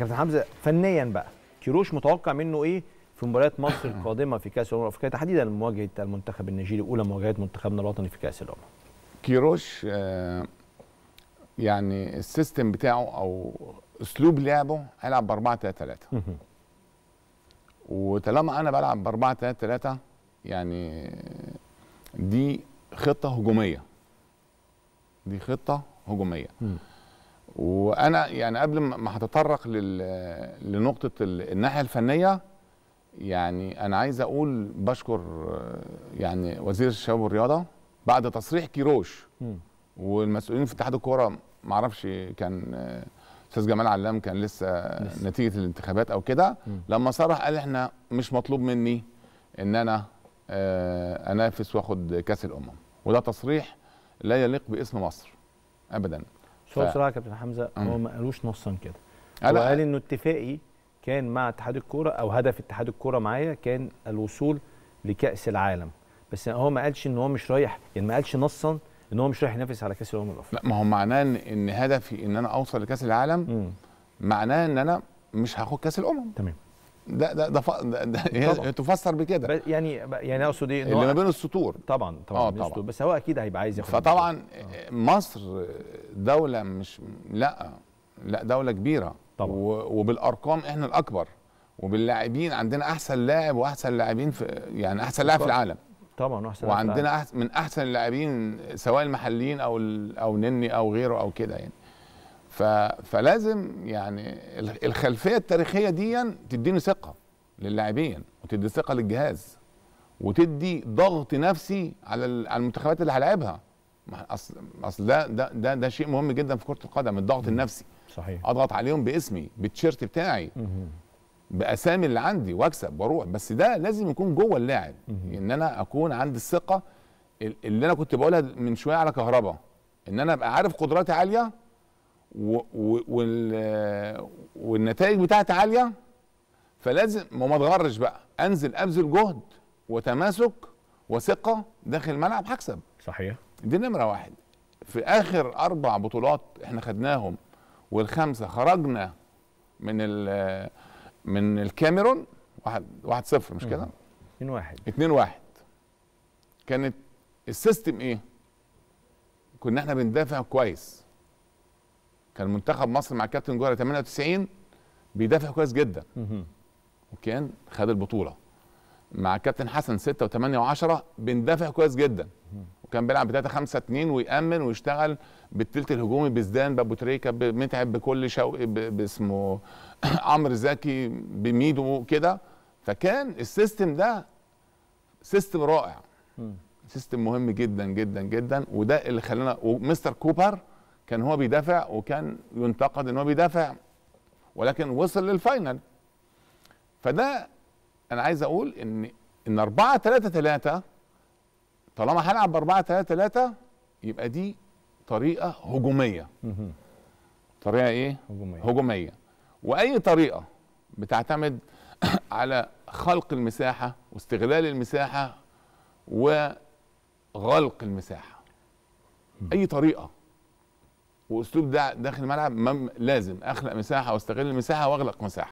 كابتن حمزه فنيا بقى كيروش متوقع منه ايه في مباريات مصر القادمه في كاس الامم الافريقيه تحديدا مواجهه المنتخب النيجيري اولى مواجهات منتخبنا الوطني في كاس الامم كيروش آه، يعني السيستم بتاعه او اسلوب لعبه هيلعب ب 4 3 3 وطالما انا بلعب ب 4 3 3 يعني دي خطه هجوميه دي خطه هجوميه وانا يعني قبل ما هتطرق لنقطه الناحيه الفنيه يعني انا عايز اقول بشكر يعني وزير الشباب والرياضه بعد تصريح كيروش والمسؤولين في اتحاد الكوره ما اعرفش كان استاذ جمال علام كان لسه نتيجه الانتخابات او كده لما صرح قال احنا مش مطلوب مني ان انا آه، انافس واخد كاس الامم وده تصريح لا يليق باسم مصر ابدا شو ف... بصراحه يا كابتن حمزه هو ما قالوش نصا كده هو قال انه اتفاقي كان مع اتحاد الكوره او هدف اتحاد الكوره معايا كان الوصول لكاس العالم بس هو ما قالش ان هو مش رايح يعني ما قالش نصا ان هو مش رايح ينافس على كاس الامم الافريقيه لا ما هو معناه ان هدفي ان انا اوصل لكاس العالم م. معناه ان انا مش هاخد كاس الامم تمام ده ده ده, ف... ده, ده تفسر بكده يعني يعني اقصد ايه اللي ما بين السطور طبعا طبعا, آه طبعا. بس هو اكيد هيبقى عايز ياخد فطبعا آه. مصر دوله مش لا لا دوله كبيره طبعا وبالارقام احنا الاكبر وباللاعبين عندنا احسن لاعب واحسن لاعبين في يعني احسن لاعب في العالم طبعا احسن وعندنا أحسن من احسن اللاعبين سواء المحليين او او نني او غيره او كده يعني ف فلازم يعني الخلفيه التاريخيه دي تديني ثقه للاعبين وتدي ثقه للجهاز وتدي ضغط نفسي على المنتخبات اللي هلاعبها اصل اصل ده ده ده, شيء مهم جدا في كره القدم الضغط النفسي صحيح اضغط عليهم باسمي بالتيشيرت بتاعي باسامي اللي عندي واكسب واروح بس ده لازم يكون جوه اللاعب ان انا اكون عندي الثقه اللي انا كنت بقولها من شويه على كهربا ان انا ابقى عارف قدراتي عاليه و... و... وال... والنتائج بتاعتي عاليه فلازم ما اتغرش بقى انزل ابذل جهد وتماسك وثقه داخل الملعب هكسب صحيح دي نمره واحد في اخر اربع بطولات احنا خدناهم والخمسه خرجنا من من الكاميرون واحد واحد صفر مش كده؟ 2 1 2 1 كانت السيستم ايه؟ كنا احنا بندافع كويس كان منتخب مصر مع كابتن جوهر 98 بيدافع كويس جدا وكان خد البطوله مع كابتن حسن 6 و8 و10 بندافع كويس جدا كان بيلعب ب 3 5 2 ويامن ويشتغل بالثلث الهجومي بزدان بابو تريكه بمتعب بكل شوقي باسمه عمرو زكي بميدو كده فكان السيستم ده سيستم رائع سيستم مهم جدا جدا جدا وده اللي خلانا ومستر كوبر كان هو بيدافع وكان ينتقد ان هو بيدافع ولكن وصل للفاينل فده انا عايز اقول ان ان 4 3 3 طالما هلعب ب 4 3 3 يبقى دي طريقه هجوميه طريقه ايه هجوميه هجوميه واي طريقه بتعتمد على خلق المساحه واستغلال المساحه وغلق المساحه اي طريقه واسلوب ده داخل الملعب لازم اخلق مساحه واستغل المساحه واغلق مساحه